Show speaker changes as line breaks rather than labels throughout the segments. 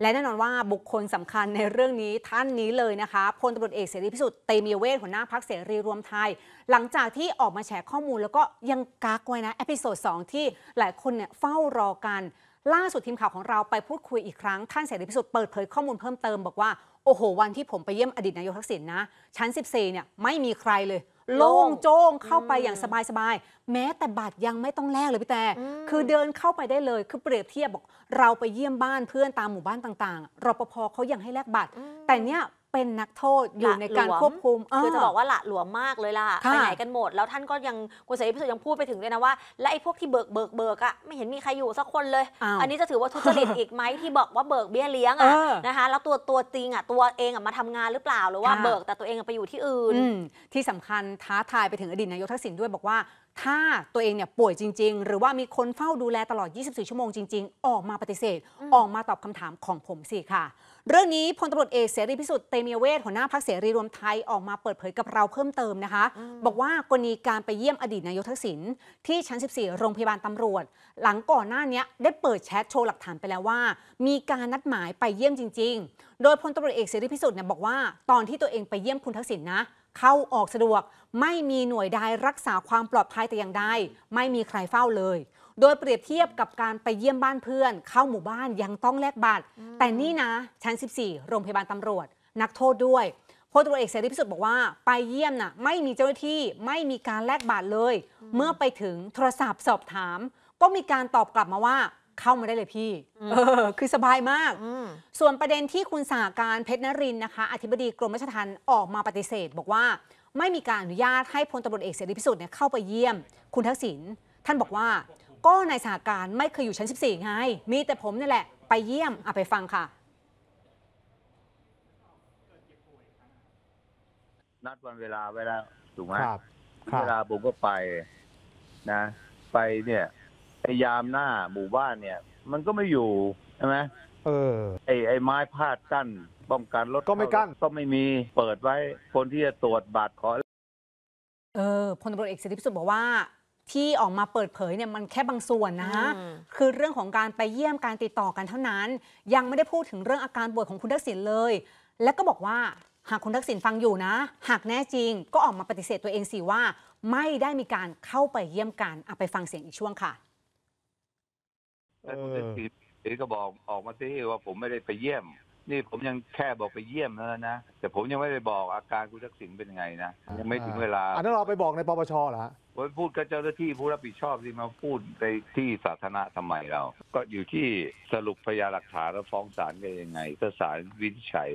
และแน่นอนว่าบุคคลสำคัญในเรื่องนี้ท่านนี้เลยนะคะพลตารวจเอกเสรีพิสุทธิ์เตมีเวทหัวหน้าพักเสรีรวมไทย หลังจากที่ออกมาแชร์ข้อมูลแล้วก็ยังกักไว้นะเอพิโซดสที่หลายคนเนี่ยเฝ้ารอกัน ล่าสุดทีมข่าวของเราไปพูดคุยอีกครั้ง ท่านเสรีพิสุทธิ์เปิดเผยข้อมูลเพิ่มเติมบอกว่าโอ้โหวันที่ผมไปเยี่ยมอดีตนายกทักษิณนนะชั้น 14เนี่ยไม่มีใครเลยโล่งโจ้งเข้าไปอย่างสบายๆ แม้แต่บัตรยังไม่ต้องแลกเลยพี่แต่ คือเดินเข้าไปได้เลยคือเปรียบเทียบบอก เราไปเยี่ยมบ้านเพื่อนตามหมู่บ้านต่างๆรปภเขายังให้แลกบัตร แต่เนี้ยเป็นนักโทษอยู่ในการควบคุมคือจะบอกว่าละหลวมมากเลยล่ะไปไหนกันหมดแล้วท่านก็ยังคุณเสรีพิสุทธิ์ยังพูดไปถึงด้วยนะว่า และไอ้พวกที่เบิกเบิกเบิกอ่ะไม่เห็นมีใครอยู่สักคนเลย อันนี้จะถือว่าทุจริตอีกไหมที่บอกว่าเบิกเบี้ยเลี้ยงอ่ะนะคะแล้วตัวตัวจริงอ่ะตัวเองอ่ะมาทำงานหรือเปล่าหรือว่าเบิกแต่ตัวเองไปอยู่ที่อื่นที่สำคัญท้าทายไปถึงอดีตนายกทักษิณด้วยบอกว่า ถ้าตัวเองเนี่ยป่วยจริง ๆ หรือว่ามีคนเฝ้าดูแลตลอด 24 ชั่วโมงจริงๆออกมาปฏิเสธออกมาตอบคำถามของผมสิค่ะเรื่องนี้พลตำรวจเอกเสรีพิสุทธิ์เตมีเวทหัวหน้าพักเสรีรวมไทยออกมาเปิดเผยกับเราเพิ่มเติมนะคะ บอกว่ากรณีการไปเยี่ยมอดีตนายกทักษิณที่ชั้น 14 โรงพยาบาลตำรวจ หลังก่อนหน้านี้ได้เปิดแชทโชว์หลักฐานไปแล้วว่า มีการนัดหมายไปเยี่ยมจริงๆ โดยพลตรวเอกเสรีพิสุทธิ์เนี่ยบอกว่าตอนที่ตัวเองไปเยี่ยมคุณทักษิณนะ เข้าออกสะดวก ไม่มีหน่วยใดรักษาความปลอดภัยแต่อย่างใดไม่มีใครเฝ้าเลย โดยเปรียบเทียบกับการไปเยี่ยมบ้านเพื่อน เข้าหมู่บ้านยังต้องแลกบัตรแต่นี่นะชั้น 14 โรงพยาบาลตำรวจนักโทษด้วยพลตำรวจเอกเสรีพิสุทธิ์บอกว่าไปเยี่ยมนะ่ะไม่มีเจ้าหน้าที่ไม่มีการแลกบาทเลย เมื่อไปถึงโทรศัพท์สอบถาม ก็มีการตอบกลับมาว่า เข้ามาได้เลยพี่ออ คือสบายมาก ส่วนประเด็นที่คุณสาการเพชรนรินนะคะ อธิบดีกรมราชทัณฑ์ออกมาปฏิเสธ บอกว่า ไม่มีการอนุญาตให้พลตารวจเอกเสรีพิสุทธิ์เนี่ยเข้าไปเยี่ยมคุณทักษิณท่านบอกว่า ก็นายสาการไม่เคยอยู่ชั้น 14ไงมีแต่ผมนี่แหละ ไปเยี่ยมอาไปฟังค่ะนัดวันเวลาไว้แล้วถูกไหมเวลาผมก็ไปนะ ไปเนี่ยพยายามหน้าหมู่บ้านเนี่ย มันก็ไม่อยู่ ใช่ไหมเออ ไอ้ไอ้ไม้พาดกั้นป้องกันรถก็ไม่กั้นก็ไม่มีเปิดไว้คนที่จะตรวจบาดขอเออพลตำรวจเอกสิทธิพิสุทธิ์บอกว่า ที่ออกมาเปิดเผยเนี่ยมันแค่บางส่วนนะฮะ คือเรื่องของการไปเยี่ยมการติดต่อกันเท่านั้น ยังไม่ได้พูดถึงเรื่องอาการป่วยของคุณทักษิณเลย และก็บอกว่าหากคุณทักษิณฟังอยู่นะ หากแน่จริงก็ออกมาปฏิเสธตัวเองสิว่า ไม่ได้มีการเข้าไปเยี่ยมกันเอาไปฟังเสียงอีกช่วงค่ะแต่คุณทักษิณก็บอกออกมาสิว่าผมไม่ได้ไปเยี่ยมนี่ผมยังแค่บอกไปเยี่ยมแล้วนะ แต่ผมยังไม่ได้บอกอาการคุณทักษิณเป็นไงนะ ยังไม่ถึงเวลาอันนั้นเราไปบอกในปปชเหรอฮะผมพูดกับเจ้าหน้าที่ผู้รับผิดชอบที่มาพูดในที่สาธารณะทำไมเรา ก็อยู่ที่สรุปพยานหลักฐานแล้วฟ้องศาลกันยังไงถ้าศาลวินิจฉัย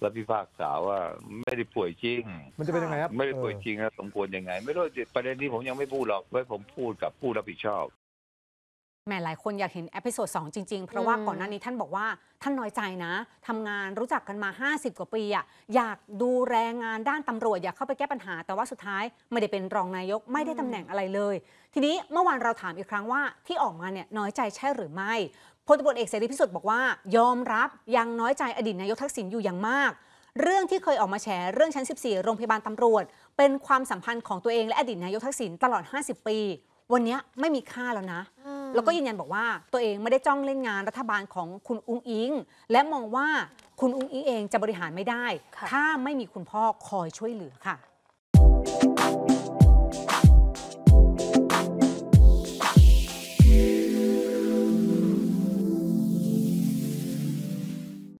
และพิพากษาว่า ไม่ได้ป่วยจริง มันจะเป็นยังไงครับไม่ได้ป่วยจริงแล้วสมควรยังไง ไม่รู้ประเด็นนี้ผมยังไม่พูดหรอกไว้ผมพูดกับผู้รับผิดชอบแมมหลายคนอยากเห็นเอพิโซดสจริงๆ เพราะว่าก่อนหน้านี้ท่านบอกว่าท่านน้อยใจนะ ทำงานรู้จักกันมา 50 กว่าปีอะอยากดูแรงงานด้านตำรวจอยากเข้าไปแก้ปัญหาแต่ว่าสุดท้ายไม่ได้เป็นรองนายกไม่ได้ตำแหน่งอะไรเลย ทีนี้เมื่อวานเราถามอีกครั้งว่า ที่ออกมาเนี่ยน้อยใจใช่หรือไม่พลตบเอกเสรีพิสุทธิ์บอกว่ายอมรับยังน้อยใจอดีตนายกทักษิณอยู่อย่างมาก เรื่องที่เคยออกมาแฉเรื่องชั้น 14โรงพยาบาลตำรวจ เป็นความสัมพันธ์ของตัวเองและอดีตนายกทักษิณตลอด 50 ปี วันนี้ไม่มีค่าแล้วนะแล้วก็ยืนยันบอกว่าตัวเองไม่ได้จ้องเล่นงานรัฐบาลของคุณอุ้งอิง และมองว่าคุณอุ้งอิงเองจะบริหารไม่ได้ ถ้าไม่มีคุณพ่อคอยช่วยเหลือค่ะ